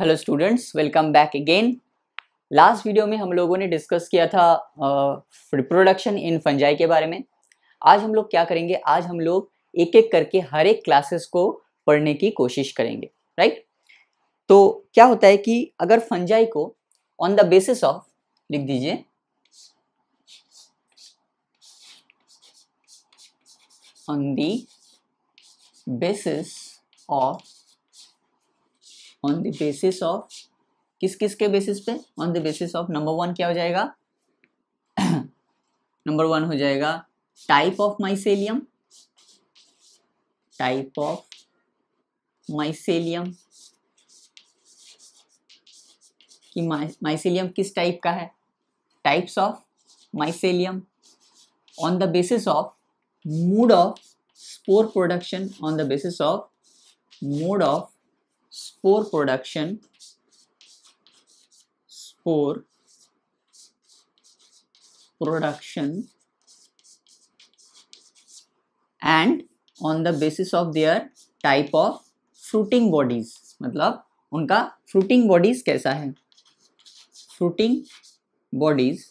Hello students welcome back again last video में हम लोगों ने डिस्कस किया था रिप्रोडक्शन इन फंजाई के बारे में आज हम लोग क्या करेंगे आज हम लोग एक एक करके हर एक क्लासेस को पढ़ने की कोशिश करेंगे राइट right? तो क्या होता है कि अगर फंजाई को ऑन द बेसिस ऑफ लिख दीजिए on the basis of on the basis of किस किस के बेसिस पे on the basis of number one क्या हो जाएगा नंबर वन हो जाएगा type of mycelium type of mycelium कि माइसेलियम किस टाइप का है types of mycelium on the basis of mode of spore production on the basis of mode of spore production spore production and on the basis of their type of fruiting bodies मतलब उनका fruiting bodies कैसा है fruiting bodies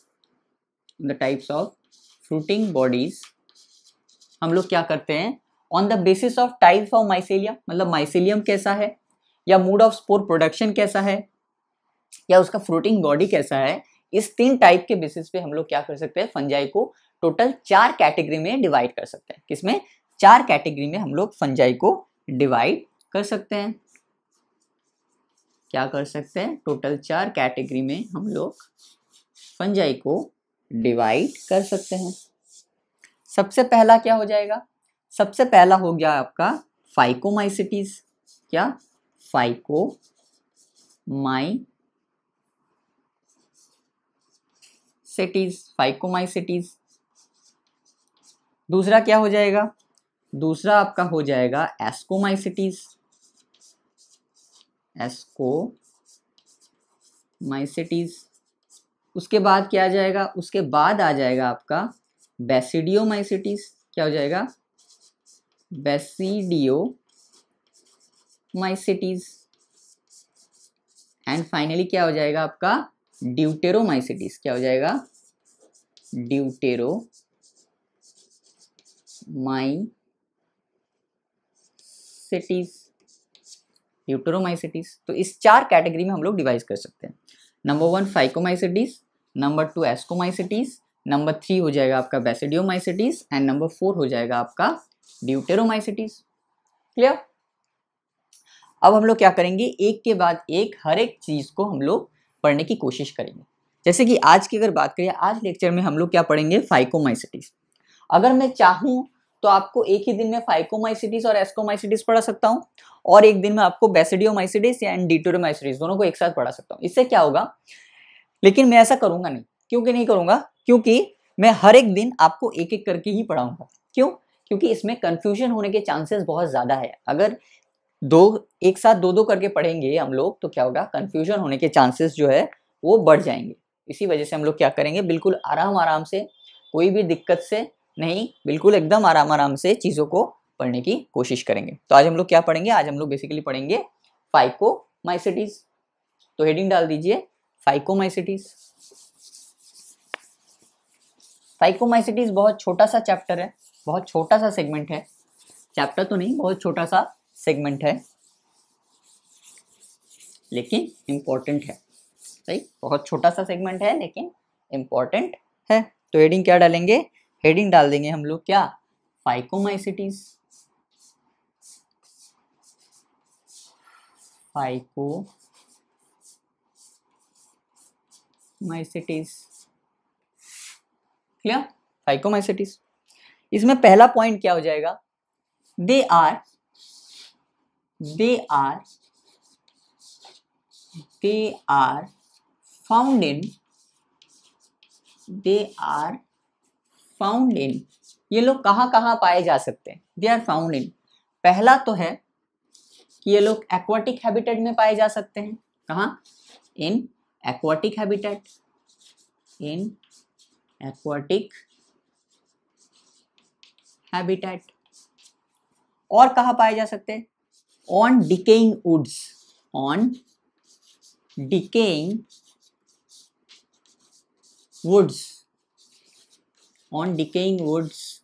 the types of fruiting bodies हम लोग क्या करते हैं on the basis of type of mycelium मतलब माइसेलियम कैसा है या मूड ऑफ स्पोर प्रोडक्शन कैसा है या उसका फ्रूटिंग बॉडी कैसा है इस तीन टाइप के बेसिस पे हम लोग क्या कर सकते हैं फंजाई को टोटल चार कैटेगरी में डिवाइड कर सकते हैं किसमें चार कैटेगरी में हम लोग फंजाई को डिवाइड कर सकते हैं क्या कर सकते हैं टोटल चार कैटेगरी में हम लोग फंजाई को डिवाइड कर सकते हैं सबसे पहला क्या हो जाएगा सबसे पहला हो गया आपका फाइकोमाइसिटीज क्या phycomycetes mycetes दूसरा क्या हो जाएगा दूसरा आपका हो जाएगा माई सिटीज एस्को माई सिटीज उसके बाद क्या आ जाएगा उसके बाद आ जाएगा आपका बेसिडियो माई सिटीज क्या हो जाएगा basidiomycetes and finally क्या हो जाएगा आपका ड्यूटेरो सिटीज क्या हो जाएगा deuteromycetes deuteromycetes तो इस चार कैटेगरी में हम लोग डिवाइस कर सकते हैं number one phycomycetes number two ascomycetes number three हो जाएगा आपका basidiomycetes and number four हो जाएगा आपका ड्यूटेरो सिटीज क्लियर अब हम लोग क्या करेंगे एक के बाद एक हर एक चीज़ को हम लोग पढ़ने की कोशिश करेंगे जैसे कि आज की अगर बात करें आज लेक्चर में हम लोग क्या पढ़ेंगे फाइकोमाइसिटीज़ अगर मैं चाहूँ तो आपको एक ही दिन में फाइकोमाइसिटीज और एस्कोमाइसिटीज पढ़ा सकता हूँ और एक दिन में आपको बेसिडियोमाइसिटीज या डिटोरोमाइसिटीज दोनों को एक साथ पढ़ा सकता हूँ इससे क्या होगा लेकिन मैं ऐसा करूँगा नहीं क्योंकि नहीं करूँगा क्योंकि मैं हर एक दिन आपको एक एक करके ही पढ़ाऊंगा क्यों क्योंकि इसमें कन्फ्यूजन होने के चांसेस बहुत ज़्यादा है अगर दो एक साथ दो दो करके पढ़ेंगे हम लोग तो क्या होगा कन्फ्यूजन होने के चांसेस जो है वो बढ़ जाएंगे इसी वजह से हम लोग क्या करेंगे बिल्कुल आराम आराम से कोई भी दिक्कत से नहीं बिल्कुल एकदम आराम आराम से चीज़ों को पढ़ने की कोशिश करेंगे तो आज हम लोग क्या पढ़ेंगे आज हम लोग बेसिकली पढ़ेंगे फाइको माइसिटीज तो हेडिंग डाल दीजिए फाइको माइसिटीज फाइकोमाइसिटीज बहुत छोटा सा चैप्टर है बहुत छोटा सा सेगमेंट है चैप्टर तो नहीं बहुत छोटा सा सेगमेंट है लेकिन इम्पोर्टेंट है सही बहुत छोटा सा सेगमेंट है लेकिन इम्पोर्टेंट है तो हेडिंग क्या डालेंगे हेडिंग डाल देंगे हम लोग क्या phycomycetes phycomycetes clear phycomycetes इसमें पहला पॉइंट क्या हो जाएगा they are they are they are found in they are found in ये लोग कहाँ कहाँ पाए जा सकते हैं दे आर फाउंड इन पहला तो है कि ये लोग एक्वाटिक हैबिटेट में पाए जा सकते हैं कहाँ in aquatic habitat in aquatic habitat और कहाँ पाए जा सकते हैं on decaying woods on decaying woods on decaying woods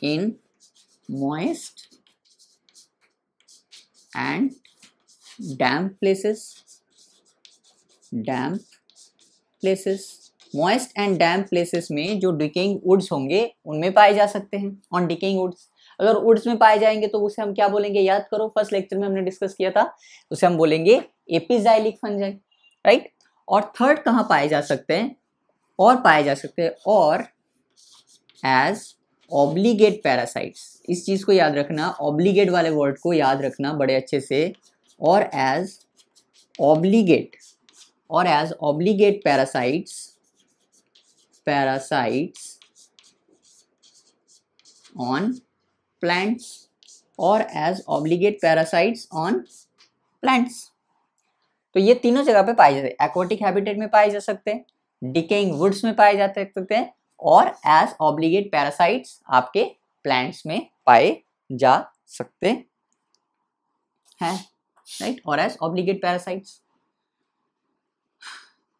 in moist and damp places damp places moist and damp places में जो डिकेइंग वुड्स होंगे उनमें पाए जा सकते हैं ऑन डिकेइंग वुड्स अगर उड्स में पाए जाएंगे तो उसे हम क्या बोलेंगे याद करो फर्स्ट लेक्चर में हमने डिस्कस किया था उसे हम बोलेंगे एपिजाइलिक फंजाई राइट और थर्ड कहाँ पाए जा सकते हैं और पाए जा सकते हैं और एज ऑब्लीगेट पैरासाइट्स इस चीज़ को याद रखना ऑब्लीगेट वाले वर्ड को याद रखना बड़े अच्छे से और एज ऑब्लीगेट और as obligate parasites parasites on plants और as obligate parasites on plants तो ये तीनों जगह पे पाए जाते हैं एक्वाटिक हैबिटेट में पाए जा सकते हैं डिकेइंग वुड्स में पाए जा सकते हैं और एज ऑब्लिगेट पैरासाइट्स आपके प्लांट्स में पाए जा सकते हैं राइट और एज ऑब्लिगेट पैरासाइट्स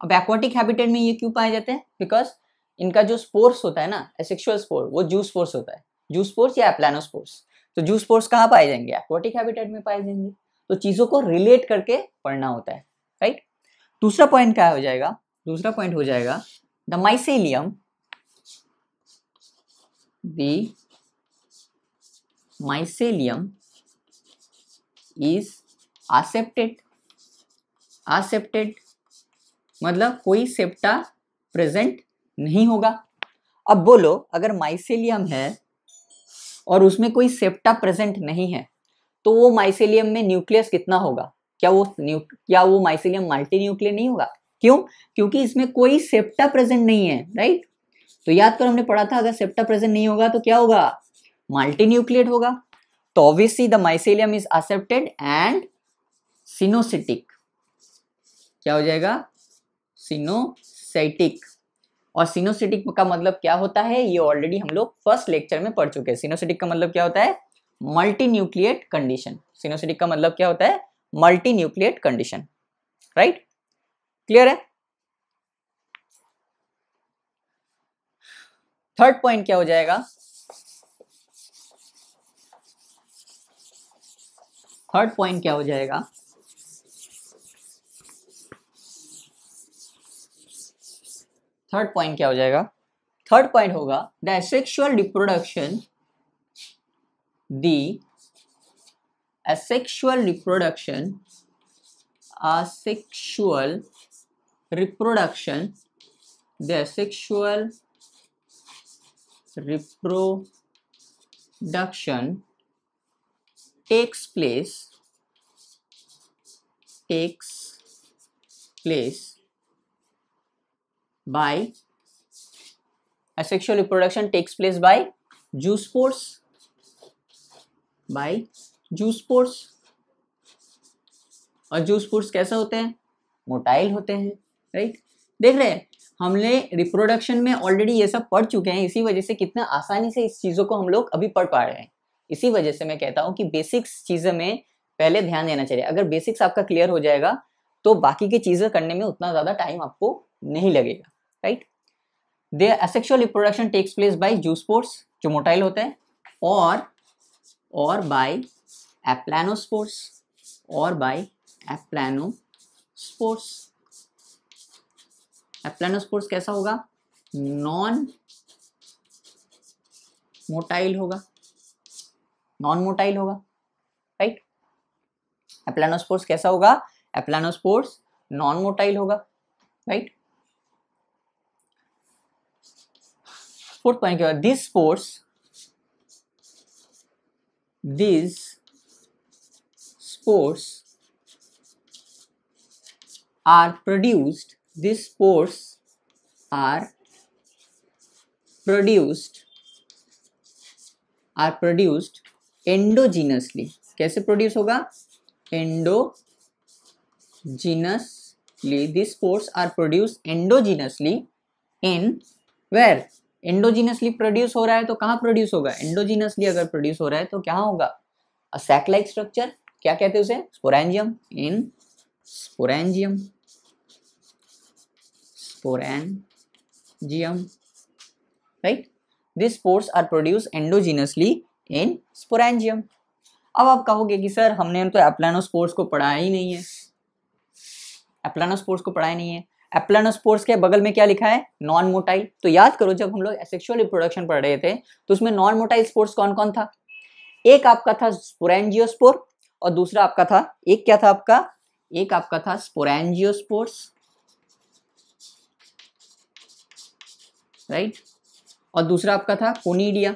अब एक्वाटिक हैबिटेट में ये क्यों पाए जाते हैं बिकॉज इनका जो स्पोर्स होता है ना एसेक्सुअल स्पोर वो जूस फोर्स होता है जूस फोर्स या प्लानोस्पोर्स तो जू कहाँ पाए जाएंगे एक्वाटिक हैबिटेट में पाए जाएंगे तो चीज़ों को रिलेट करके पढ़ना होता है राइट दूसरा पॉइंट क्या हो जाएगा दूसरा पॉइंट हो जाएगा the mycelium the mycelium is aseptate aseptate मतलब कोई सेप्टा प्रेजेंट नहीं होगा अब बोलो अगर माइसेलियम है और उसमें कोई सेप्टा प्रेजेंट नहीं है तो वो माइसेलियम में न्यूक्लियस कितना होगा क्या वो न्यू क्या वो माइसेलियम मल्टी न्यूक्लियर नहीं होगा क्यों क्योंकि इसमें कोई सेप्टा प्रेजेंट नहीं है राइट तो याद करो हमने पढ़ा था अगर सेप्टा प्रेजेंट नहीं होगा तो क्या होगा मल्टी न्यूक्लियट होगा तो obviously the mycelium is aseptate and coenocytic क्या हो जाएगा सिनोसाइटिक और सिनोसिटिक का मतलब क्या होता है ये ऑलरेडी हम लोग फर्स्ट लेक्चर में पढ़ चुके हैं सिनोसिटिक का मतलब क्या होता है मल्टी न्यूक्लियट कंडीशन सिनोसिटिक का मतलब क्या होता है multinucleate condition right clear है थर्ड पॉइंट क्या हो जाएगा थर्ड पॉइंट क्या हो जाएगा थर्ड पॉइंट क्या हो जाएगा थर्ड पॉइंट होगा the asexual reproduction the asexual reproduction asexual reproduction the asexual reproduction takes place takes place by asexual reproduction takes place by juice spores by juice spores और zoospores कैसे होते हैं motile होते हैं right देख रहे हैं हमने रिप्रोडक्शन में ऑलरेडी ये सब पढ़ चुके हैं इसी वजह से कितना आसानी से इस चीज़ों को हम लोग अभी पढ़ पा रहे हैं इसी वजह से मैं कहता हूँ कि बेसिक्स चीज़ें में पहले ध्यान देना चाहिए अगर बेसिक्स आपका क्लियर हो जाएगा तो बाकी की चीज़ें करने में उतना ज़्यादा टाइम आपको नहीं लगेगा right they asexual reproduction takes place by zoospores जो मोटाइल होते हैं और और बाय एप्लानोस्पोर्स और बाय एप्लानो एप्लानोस्पोर्स कैसा होगा नॉन मोटाइल होगा नॉन मोटाइल होगा राइट एप्लानोस्पोर्स कैसा होगा एप्लानोस्पोर्स नॉन मोटाइल होगा राइट फोर्थ पॉइंट क्या this spores this sports are produced these sports are produced are produced endogenously कैसे प्रोड्यूस होगा endogenously this spores are produce endogenously in where endogenously produce हो रहा है तो कहाँ प्रोड्यूस होगा एंडोजीनसली अगर प्रोड्यूस हो रहा है तो क्या होगा अ स्ट्रक्चर क्या कहते हैं उसे sporangium in sporangium sporangium right this spores are produce endogenously in sporangium अब आप कहोगे कि सर हमने तो एप्लानो एप्लानोस्पोर्स को पढ़ा ही नहीं है एप्लानो एप्लानोस्पोर्स को पढ़ा ही नहीं है एप्लानोस्पोर्स के बगल में क्या लिखा है नॉन मोटाइल तो याद करो जब हम लोग सेक्सुअल रिप्रोडक्शन पढ़ रहे थे तो उसमें नॉन मोटाइल स्पोर्स कौन कौन था एक आपका था स्पोरेंजियोस्पोर और दूसरा आपका था एक क्या था आपका एक आपका था स्पोरेंजियोस्पोर्स राइट और दूसरा आपका था कोनीडिया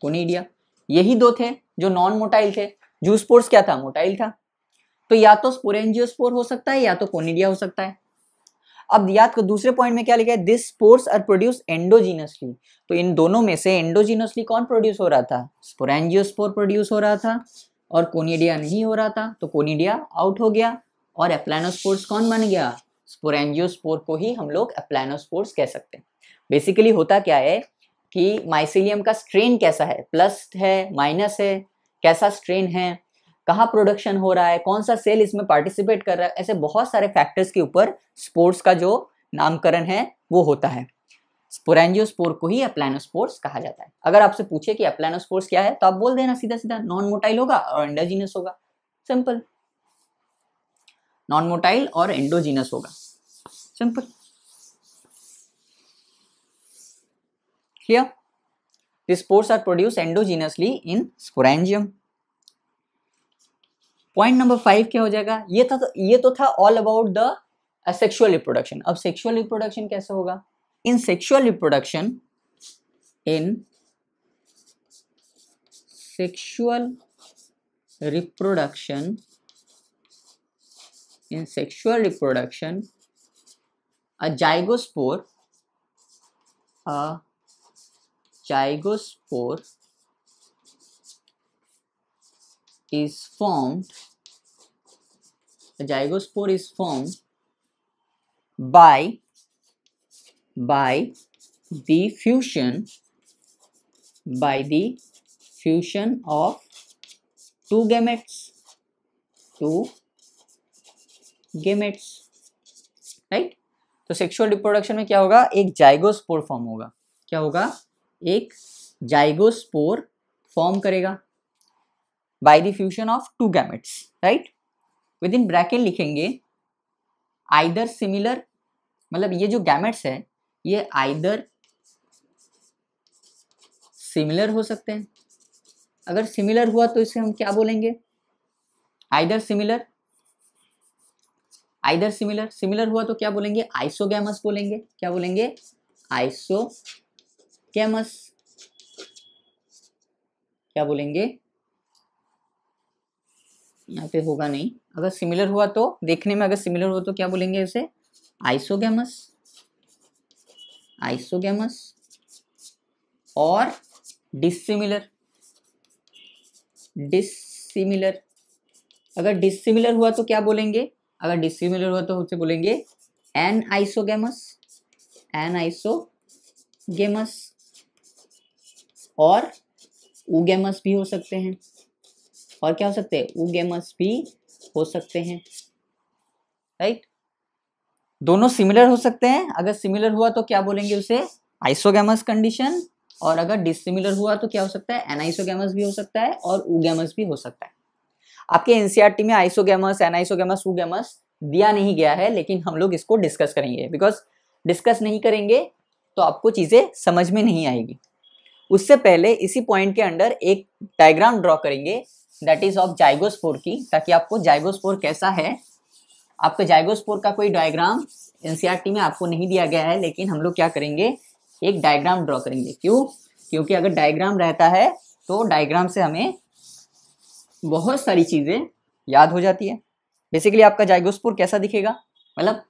कोनीडिया यही दो थे जो नॉन मोटाइल थे जूस्पोर्स क्या था मोटाइल था तो या तो स्पोरेंजियोस्पोर हो सकता है या तो कोनिडिया हो सकता है अब याद कर दूसरे पॉइंट में क्या लिखा है this spores are produce endogenously तो इन दोनों में से एंडोजीनसली कौन प्रोड्यूस हो रहा था स्पोरेंजियोस्पोर प्रोड्यूस हो रहा था और कोनिडिया नहीं हो रहा था तो कोनिडिया आउट हो गया और एप्लानोस्पोर्स कौन बन गया स्पोरेंजियोस्पोर को ही हम लोग एप्लानोस्पोर्स कह सकते हैं बेसिकली होता क्या है कि माइसिलियम का स्ट्रेन कैसा है प्लस है माइनस है कैसा स्ट्रेन है कहाँ प्रोडक्शन हो रहा है कौन सा सेल इसमें पार्टिसिपेट कर रहा है ऐसे बहुत सारे फैक्टर्स के ऊपर स्पोर्ट्स का जो नामकरण है वो होता है स्पोरेंजियोस्पोर को ही अप्लानोस्पोर्स कहा जाता है अगर आपसे पूछे कि अप्लानोस्पोर्स क्या है तो आप बोल देना सीधा सीधा नॉन मोटाइल होगा और एंडोजीनस होगा सिंपल नॉन मोटाइल और एंडोजीनस होगा simple clear spores are produce produced in in point number five क्या हो जाएगा ये था तो ये तो था all about the sexual reproduction अब सेक्सुअल रिप्रोडक्शन कैसे होगा in sexual reproduction in sexual reproduction in sexual reproduction a zygospore a zygospore is formed a तो zygospore is formed by by the fusion by the fusion of two gametes two gametes right तो sexual reproduction में क्या होगा एक zygospore form होगा क्या होगा एक जाइगोस्पोर फॉर्म करेगा by the fusion of two gametes right with in bracket लिखेंगे आइदर सिमिलर मतलब ये जो गैमेट्स है ये आइदर सिमिलर हो सकते हैं अगर सिमिलर हुआ तो इसे हम क्या बोलेंगे either similar either similar similar हुआ तो क्या बोलेंगे आइसोगैमस बोलेंगे क्या बोलेंगे आइसोगैमस क्या बोलेंगे यहाँ पे होगा नहीं अगर सिमिलर हुआ तो देखने में अगर सिमिलर हुआ तो क्या बोलेंगे उसे आइसोगेमस आइसोगेमस और डिसिमिलर डिसिमिलर अगर डिसिमिलर हुआ तो क्या बोलेंगे अगर डिसिमिलर हुआ तो उसे बोलेंगे एन आइसोगेमस एन आइसोगेमस और उगेमस भी हो सकते हैं और क्या हो सकते हैं ऊ गेमर्स भी हो सकते हैं राइट दोनों सिमिलर हो सकते हैं अगर सिमिलर हुआ तो क्या बोलेंगे उसे आइसोगेमस कंडीशन और अगर डिसिमिलर हुआ तो क्या हो सकता है एनाइसोगेमस भी हो सकता है और उगेमस भी हो सकता है आपके एनसीआरटी e में आइसोगेमस एनाइसोगेमस उगेमस दिया नहीं गया है लेकिन हम लोग इसको डिस्कस करेंगे बिकॉज डिस्कस नहीं करेंगे तो आपको चीज़ें समझ में नहीं आएगी उससे पहले इसी पॉइंट के अंडर एक डायग्राम ड्रॉ करेंगे दैट इज ऑफ जाइगोस्पोर की ताकि आपको जाइगोस्पोर कैसा है आपके जाइगोस्पोर का कोई डायग्राम एनसीईआरटी e में आपको नहीं दिया गया है लेकिन हम लोग क्या करेंगे एक डायग्राम ड्रॉ करेंगे क्यों क्योंकि अगर डायग्राम रहता है तो डायग्राम से हमें बहुत सारी चीज़ें याद हो जाती है बेसिकली आपका जाइगोस्पोर कैसा दिखेगा मतलब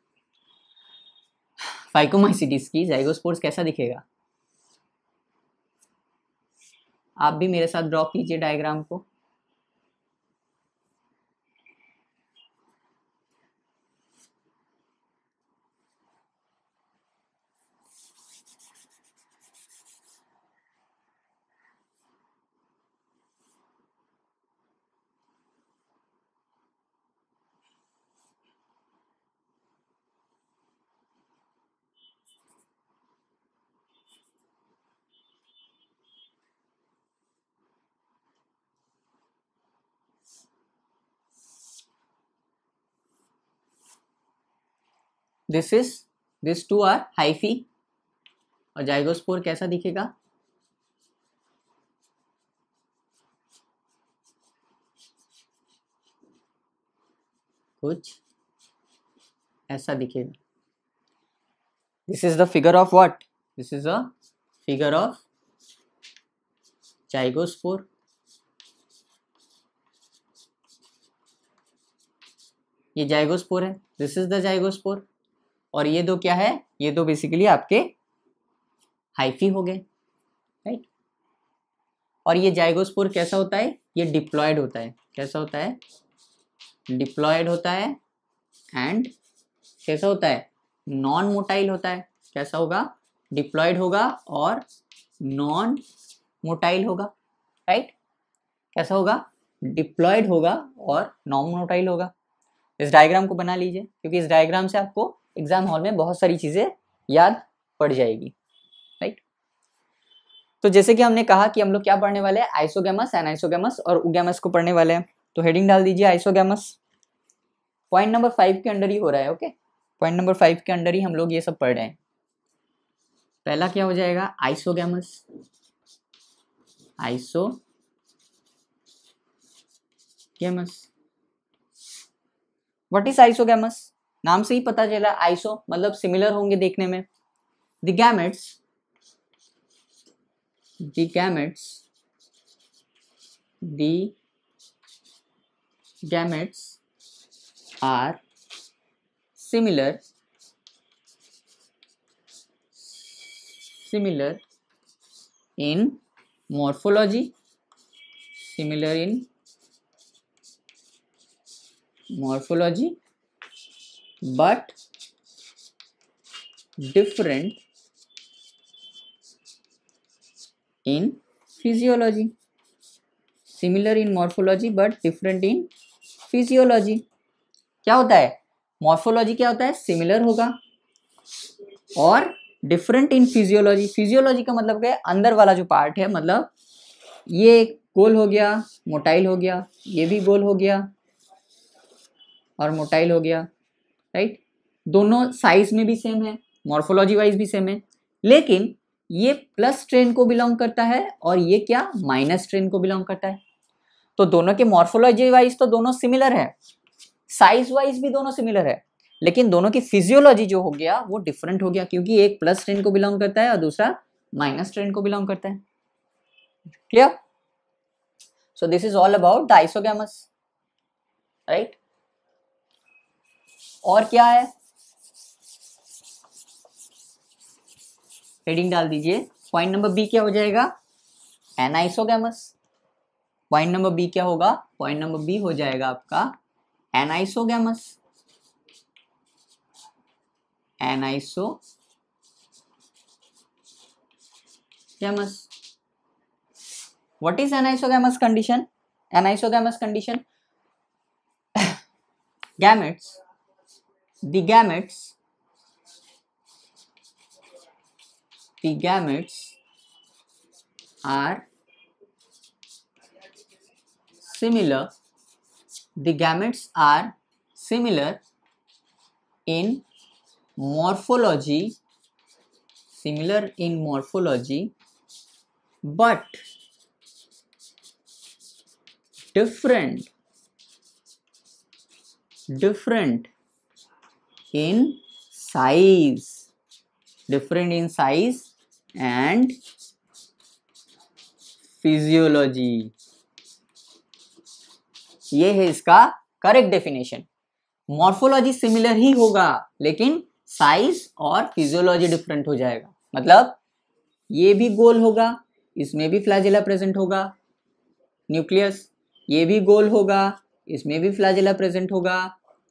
फाइकोमाइसिटिस की जाइगोस्पोर कैसा दिखेगा आप भी मेरे साथ ड्रॉ कीजिए डायग्राम को this is this two are hyphae और जाइगोस्पोर कैसा दिखेगा कुछ ऐसा दिखेगा this is the figure of what this is a figure of zygospore ये जाइगोस्पोर है दिस इज द जाइगोस्पोर और ये दो क्या है ये दो बेसिकली आपके हाइफी हो गए राइट और ये जाइगोस्पोर कैसा होता है ये डिप्लॉयड होता है कैसा होता है डिप्लॉयड होता है एंड कैसा होता है नॉन मोटाइल होता है कैसा होगा डिप्लॉयड होगा और नॉन मोटाइल होगा राइट कैसा होगा डिप्लॉयड होगा और नॉन मोटाइल होगा इस डायग्राम को बना लीजिए क्योंकि इस डायग्राम से आपको एग्जाम हॉल में बहुत सारी चीज़ें याद पड़ जाएगी राइट तो जैसे कि हमने कहा कि हम लोग क्या पढ़ने वाले हैं आइसोगेमस आइसोगेमस और उगेमस को पढ़ने वाले हैं तो हेडिंग डाल दीजिए आइसोगेमस पॉइंट नंबर फाइव के अंडर ही हो रहा है ओके पॉइंट नंबर फाइव के अंडर ही हम लोग ये सब पढ़ रहे हैं पहला क्या हो जाएगा isogamous isogamous what is isogamous नाम से ही पता चला आइसो मतलब सिमिलर होंगे देखने में the gametes gametes gametes are similar similar in morphology similar in morphology but different in physiology similar in morphology but different in physiology क्या होता है morphology क्या होता है similar होगा और different in physiology physiology का मतलब क्या है अंदर वाला जो part है मतलब ये गोल हो गया मोटाइल हो गया ये भी गोल हो गया और मोटाइल हो गया राइट दोनों साइज में भी सेम है मॉर्फोलॉजी वाइज भी सेम है लेकिन ये प्लस ट्रेन को बिलोंग करता है और ये क्या माइनस ट्रेन को बिलोंग करता है तो दोनों के मॉर्फोलॉजी वाइज तो दोनों सिमिलर है साइज वाइज भी दोनों सिमिलर है लेकिन दोनों की फिजियोलॉजी जो हो गया वो डिफरेंट हो गया क्योंकि एक प्लस ट्रेन को बिलोंग करता है और दूसरा माइनस ट्रेन को बिलोंग करता है clear so this is all about the isogamous right और क्या है हेडिंग डाल दीजिए पॉइंट नंबर बी क्या हो जाएगा एनाइसोगेमस पॉइंट नंबर बी क्या होगा पॉइंट नंबर बी हो जाएगा आपका anisogamous anisogamous what is anisogamous condition anisogamous condition gametes the gametes the gametes are similar the gametes are similar in morphology similar in morphology but different different in size different in size and physiology ये है इसका correct definition morphology similar ही होगा लेकिन size और physiology different हो जाएगा मतलब ये भी गोल होगा इसमें भी फ्लाजिला प्रेजेंट होगा न्यूक्लियस ये भी गोल होगा इसमें भी फ्लाजिला प्रेजेंट होगा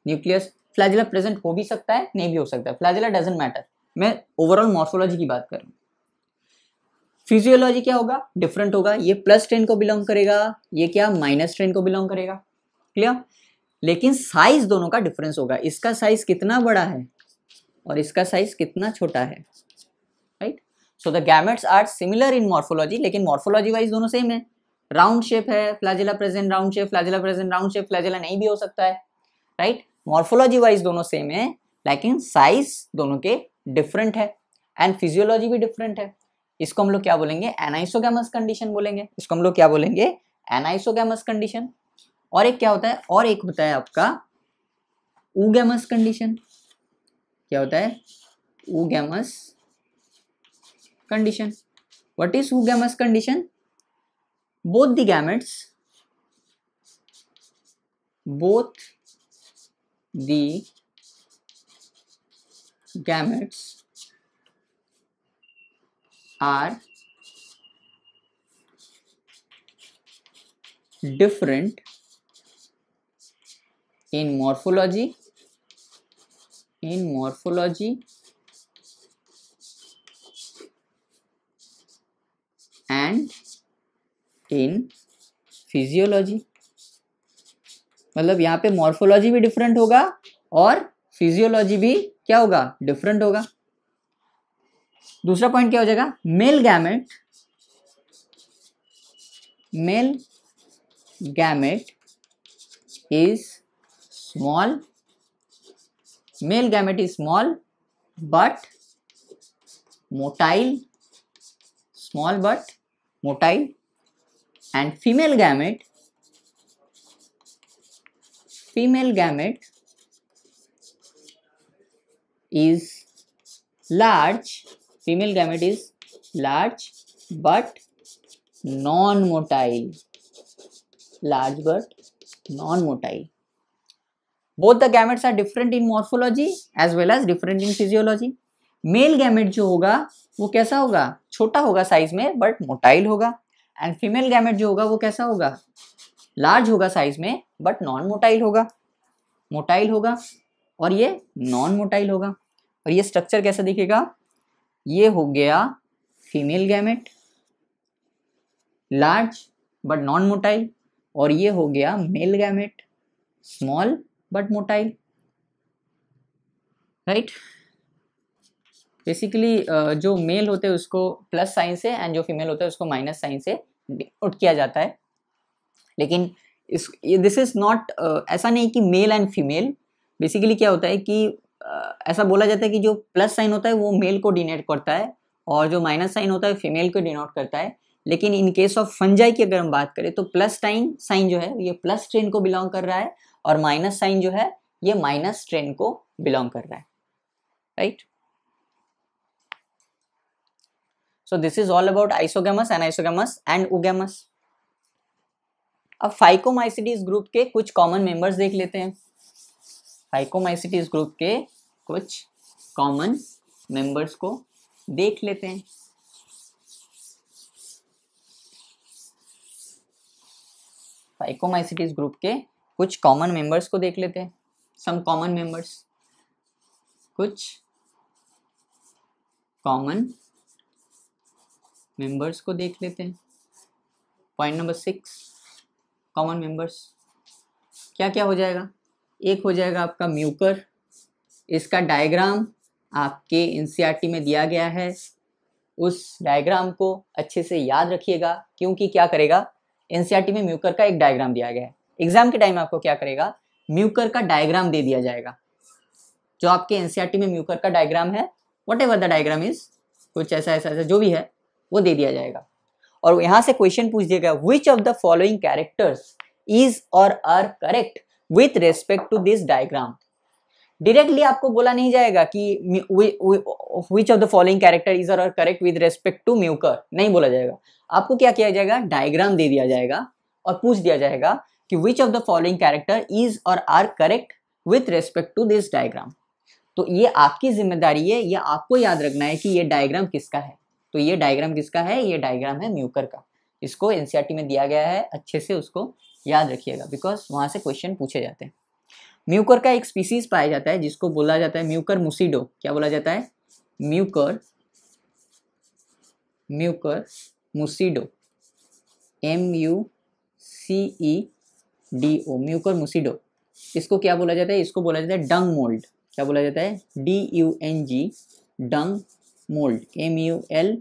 न्यूक्लियस फ्लैजिला प्रेजेंट हो भी सकता है नहीं भी हो सकता है फ्लैजिला डजेंट मैटर मैं ओवरऑल मॉर्फोलॉजी की बात कर रहा हूँ फिजियोलॉजी क्या होगा डिफरेंट होगा ये प्लस ट्रेन को बिलोंग करेगा ये क्या माइनस ट्रेन को बिलोंग करेगा क्लियर लेकिन साइज दोनों का डिफरेंस होगा इसका साइज कितना बड़ा है और इसका साइज कितना छोटा है right so the gametes are similar in morphology लेकिन मॉर्फोलॉजी वाइज दोनों सेम है राउंड शेप है flagella present round shape flagella present round shape flagella नहीं भी हो सकता है राइट right? मॉर्फोलॉजी वाइज दोनों सेम है लेकिन साइज दोनों के डिफरेंट है एंड फिजियोलॉजी भी डिफरेंट है इसको हम लोग क्या बोलेंगे एनाइसोगेमस कंडीशन बोलेंगे इसको हम लोग क्या बोलेंगे एनाइसोगेमस कंडीशन और एक क्या होता है और एक होता है आपका उगेमस कंडीशन क्या होता है oogamous condition what is oogamous condition both the gametes both the gametes are different in morphology in morphology and in physiology मतलब यहाँ पे मॉर्फोलॉजी भी डिफरेंट होगा और फिजियोलॉजी भी क्या होगा डिफरेंट होगा दूसरा पॉइंट क्या हो जाएगा male gamete male gamete is small male gamete is small but motile small but motile and female gamete female gamete is large, female gamete is large but non-motile, large but non-motile. Both the gametes are different in morphology as well as different in physiology. male gamete jo hoga wo kaisa hoga chhota hoga size mein but motile hoga and female gamete jo hoga wo kaisa hoga large hoga size mein but non motile होगा motile होगा और ये non motile होगा और ये structure कैसा दिखेगा ये हो गया female gamete large but non motile और ये हो गया male gamete small but motile right basically जो मेल होते हैं उसको प्लस साइन से एंड जो फीमेल होता है उसको माइनस साइन से उठ किया जाता है लेकिन इस ये दिस इज़ नॉट ऐसा नहीं कि मेल एंड फीमेल बेसिकली क्या होता है कि uh, ऐसा बोला जाता है कि जो प्लस साइन होता है वो मेल को डिनोट करता है और जो माइनस साइन होता है फीमेल को डिनोट करता है लेकिन इन केस ऑफ फंजाई की अगर हम बात करें तो प्लस टाइन साइन जो है ये प्लस ट्रेन को बिलोंग कर रहा है और माइनस साइन जो है ये माइनस ट्रेन को बिलोंग कर रहा है right this is all about isogamous and isogamous and oogamous अब फाइकोमाइसिटीज ग्रुप के कुछ कॉमन मेंबर्स देख लेते हैं फाइकोमाइसिटीज ग्रुप के कुछ कॉमन मेंबर्स को देख लेते हैं फाइकोमाइसिटीज ग्रुप के कुछ कॉमन मेंबर्स को देख लेते हैं सम कॉमन मेंबर्स कुछ कॉमन मेंबर्स को देख लेते हैं point number six common members क्या क्या हो जाएगा एक हो जाएगा आपका म्यूकर इसका डायग्राम आपके एन e में दिया गया है उस डायग्राम को अच्छे से याद रखिएगा क्योंकि क्या करेगा एन e में म्यूकर का एक डायग्राम दिया गया है एग्जाम के टाइम आपको क्या करेगा म्यूकर का डायग्राम दे दिया जाएगा जो आपके एन e में म्यूकर का डायग्राम है whatever the diagram is कुछ ऐसा ऐसा ऐसा जो भी है वो दे दिया जाएगा और यहां से क्वेश्चन पूछ दिया गया which of the following characters is और are correct with respect to this diagram directly आपको बोला नहीं जाएगा कि which of the following character is or correct with respect to Mucor नहीं बोला जाएगा आपको क्या किया जाएगा डायग्राम दे दिया जाएगा और पूछ दिया जाएगा कि which of the following character is और are correct with respect to this diagram तो ये आपकी जिम्मेदारी है ये आपको याद रखना है कि ये डायग्राम किसका है तो ये डायग्राम किसका है ये डायग्राम है म्यूकर का इसको एनसीईआरटी e में दिया गया है अच्छे से उसको याद रखिएगा बिकॉज वहाँ से क्वेश्चन पूछे जाते हैं म्यूकर का एक स्पीसीज पाया जाता है जिसको बोला जाता है म्यूकर मुसीडो क्या बोला जाता है Mucor Mucor mucedo M U C E D O Mucor mucedo इसको क्या बोला जाता है इसको बोला जाता है डंग मोल्ड क्या बोला जाता है D U N G dung mould M U L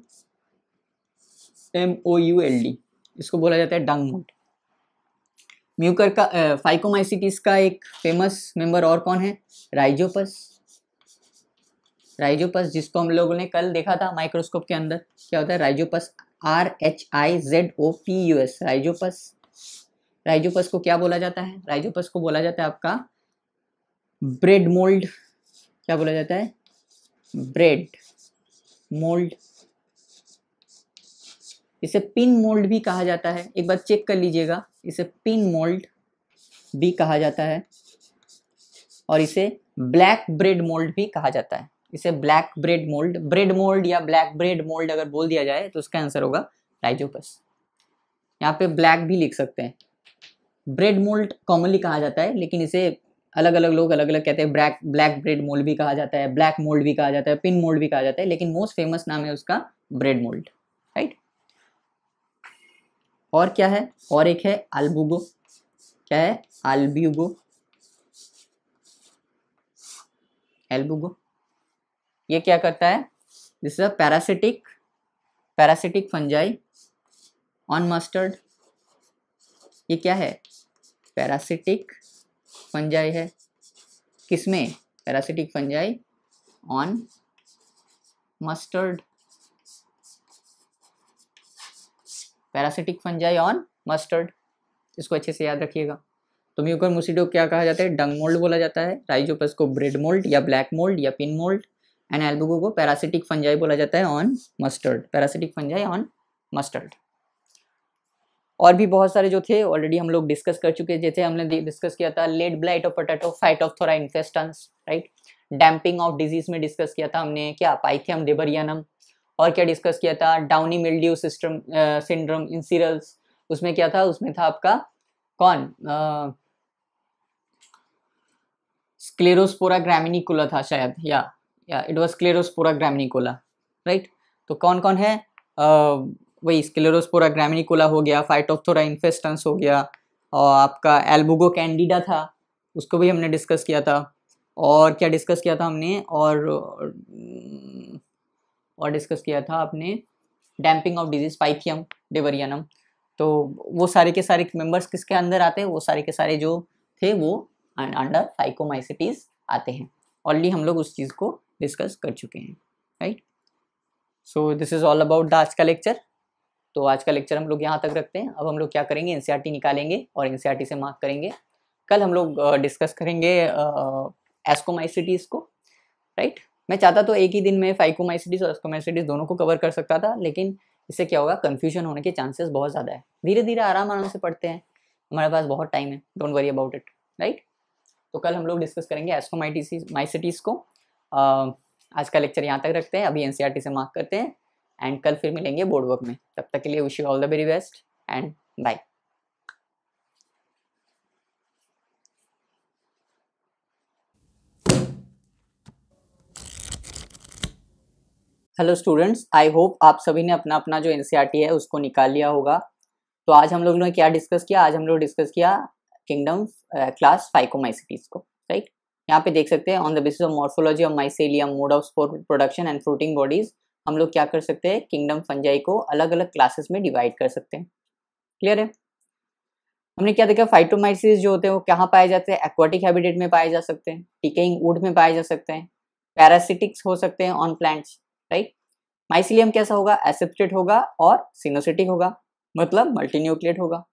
M O U L D इसको बोला जाता है डंग मोल्ड म्यूकर का फाइकोमाइसिटिस का एक फेमस मेंबर और कौन है राइजोपस राइजोपस जिसको हम लोगों ने कल देखा था माइक्रोस्कोप के अंदर क्या होता है Rhizopus R H I Z O P U S Rhizopus Rhizopus को क्या बोला जाता है राइजोपस को बोला जाता है आपका ब्रेड मोल्ड क्या बोला जाता है ब्रेड मोल्ड इसे पिन मोल्ड भी कहा जाता है एक बार चेक कर लीजिएगा इसे पिन मोल्ड भी कहा जाता है और इसे ब्लैक ब्रेड मोल्ड भी कहा जाता है इसे black bread mould bread mould या ब्लैक ब्रेड मोल्ड अगर बोल दिया जाए तो उसका आंसर होगा राइजोपस यहाँ पे ब्लैक भी लिख सकते हैं ब्रेड मोल्ड कॉमनली कहा जाता है लेकिन इसे अलग अलग लोग अलग अलग कहते हैं ब्लैक ब्लैक ब्रेड मोल्ड भी कहा जाता है ब्लैक मोल्ड भी कहा जाता है पिन मोल्ड भी कहा जाता है लेकिन मोस्ट फेमस नाम है उसका ब्रेड मोल्ड राइट और क्या है और एक है अल्बुगो क्या है आल्ब्यूगो एल्बुगो ये क्या करता है this is a parasitic parasitic fungi on mustard ये क्या है पैरासिटिक फंजाई है किसमें parasitic fungi on mustard parasitic fungi on mustard इसको अच्छे से याद रखिएगा तो म्यूकर मुसीडो क्या कहा जाता है डंग मोल्ड बोला जाता है राइजोपस को ब्रेड मोल्ड या ब्लैक मोल्ड या पिन मोल्ड एंड एल्बुगो को पैरासिटिक फंजाई बोला जाता है on mustard parasitic fungi on mustard और भी बहुत सारे जो थे ऑलरेडी हम लोग डिस्कस कर चुके जैसे हमने डिस्कस किया था late blight of potato Phytophthora infestans right damping off disease में डिस्कस किया था हमने क्या पाइथियम डिबरियनम और क्या डिस्कस किया था downy mildew system syndrome in cereals उसमें क्या था उसमें था आपका कौन स्क्लेरोस्पोरा ग्रामिनिकोला था शायद या it was Sclerospora graminicola right तो कौन कौन है uh, वही स्केलेरोस्पोरा ग्रामिनिकुला हो गया फाइटोप्थोरा इन्फेस्टन्स हो गया और आपका एल्बुगो कैंडिडा था उसको भी हमने डिस्कस किया था और क्या डिस्कस किया था हमने और और डिस्कस किया था आपने damping off disease Pythium debaryanum तो वो सारे के सारे मेंबर्स किसके अंदर आते हैं वो सारे के सारे जो थे वो अंडर फाइकोमाइसिटीज आते हैं ऑलरेडी हम लोग उस चीज़ को डिस्कस कर चुके हैं right so this is all about the आज का लेक्चर तो आज का लेक्चर हम लोग यहाँ तक रखते हैं अब हम लोग क्या करेंगे एन e निकालेंगे और एन e से मार्क करेंगे कल हम लोग डिस्कस करेंगे एस्कोमाइसिटीज़ को राइट मैं चाहता तो एक ही दिन में फाइकोमाइसिटीज़ और एस्कोमाइसिटीज़ दोनों को कवर कर सकता था लेकिन इससे क्या होगा कन्फ्यूजन होने के चांसेस बहुत ज़्यादा है धीरे धीरे आराम आराम से पढ़ते हैं हमारे पास बहुत टाइम है don't worry about it right तो कल हम लोग डिस्कस करेंगे एस्कोमाइटिस माइसिटीज़ को आज का लेक्चर यहाँ तक रखते हैं अभी एन e से मार्क करते हैं एंड कल फिर मिलेंगे बोर्ड वर्क में तब तक के लिए wish you all the very best and bye hello students I hope आप सभी ने अपना अपना जो एनसीईआरटी e है उसको निकाल लिया होगा तो आज हम लोगों ने क्या डिस्कस किया आज हम लोग डिस्कस किया किंगडम क्लास फाइकोमाइसिटीज को राइट यहाँ पे देख सकते हैं on the basis of morphology of mycelium mode of spore production and fruiting bodies हम लोग क्या कर सकते हैं किंगडम फंजाई को अलग अलग क्लासेस में डिवाइड कर सकते हैं क्लियर है हमने क्या देखा फाइटोमाइसिस जो होते हैं वो कहाँ पाए जाते हैं एक्वाटिक हैबिटेट में पाए जा सकते हैं टिकेइंग वुड में पाए जा सकते हैं पैरासिटिक्स हो सकते हैं ऑन प्लांट्स राइट माइसिलियम कैसा होगा एसेप्टेट होगा और सिनोसिटिक होगा मतलब मल्टीन्यूक्लियट होगा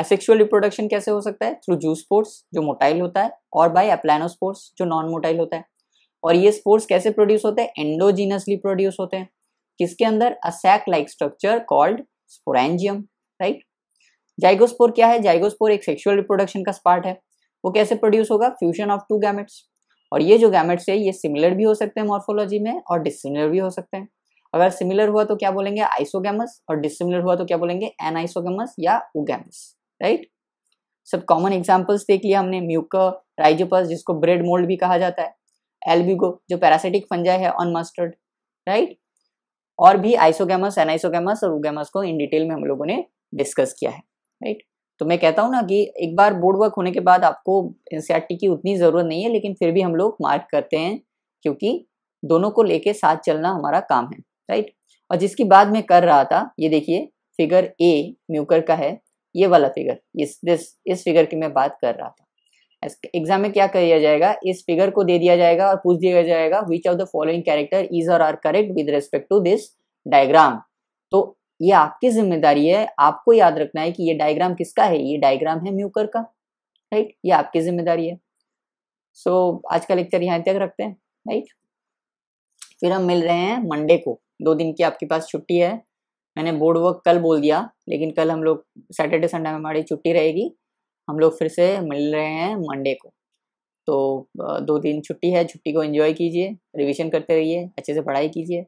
एसेक्सुअल रिप्रोडक्शन कैसे हो सकता है थ्रू जूस्पोर्स जो मोटाइल होता है और बाय एप्लानोस्पोर्स जो नॉन मोटाइल होता है और ये स्पोर्स कैसे प्रोड्यूस होते हैं एंडोजीनसली प्रोड्यूस होते हैं किसके अंदर a sac like structure called sporangium right zygospore क्या है जाइगोस्पोर एक सेक्सुअल रिप्रोडक्शन का पार्ट है वो कैसे प्रोड्यूस होगा फ्यूजन ऑफ टू गैमेट्स और ये जो गैमेट्स है ये सिमिलर भी हो सकते हैं मॉर्फोलॉजी में और डिसिमिलर भी हो सकते हैं अगर सिमिलर हुआ तो क्या बोलेंगे आइसोगैमस और डिसिमिलर हुआ तो क्या बोलेंगे एन आइसोगैमस या उगैमस राइट सब कॉमन एग्जाम्पल्स देख लिया हमने म्यूकर राइजोपस जिसको ब्रेड मोल्ड भी कहा जाता है एल्बिगो जो पैरासिटिक फंजा है ऑन मस्टर्ड राइट और भी आइसोगेमस एनाइसोगेमस और उगेमस को इन डिटेल में हम लोगों ने डिस्कस किया है राइट right? तो मैं कहता हूँ ना कि एक बार बोर्ड वर्क होने के बाद आपको एनसीआरटी की उतनी ज़रूरत नहीं है लेकिन फिर भी हम लोग मार्क करते हैं क्योंकि दोनों को लेके साथ चलना हमारा काम है राइट और जिसकी बाद में कर रहा था ये देखिए फिगर ए म्यूकर का है ये वाला फिगर इस दिस इस फिगर की मैं बात कर रहा था एग्जाम में क्या किया जाएगा इस फिगर को दे दिया जाएगा और पूछ दिया जाएगा which of the following character is और are correct with respect to this diagram तो ये आपकी जिम्मेदारी है आपको याद रखना है कि ये डायग्राम किसका है ये डायग्राम है म्यूकर का राइट ये आपकी जिम्मेदारी है सो so, आज का लेक्चर यहाँ तक रखते हैं राइट फिर हम मिल रहे हैं मंडे को दो दिन की आपके पास छुट्टी है मैंने बोर्ड वर्क कल बोल दिया लेकिन कल हम लोग सैटरडे संडे में हमारी छुट्टी रहेगी हम लोग फिर से मिल रहे हैं मंडे को तो दो दिन छुट्टी है छुट्टी को एंजॉय कीजिए रिवीजन करते रहिए अच्छे से पढ़ाई कीजिए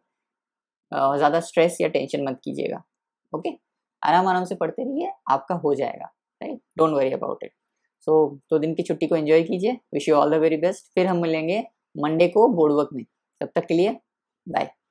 ज़्यादा स्ट्रेस या टेंशन मत कीजिएगा ओके आराम आराम से पढ़ते रहिए आपका हो जाएगा right don't worry about it so दो दिन की छुट्टी को एंजॉय कीजिए wish you all the very best फिर हम मिलेंगे मंडे को बोर्ड वर्क में तब तक के लिए बाय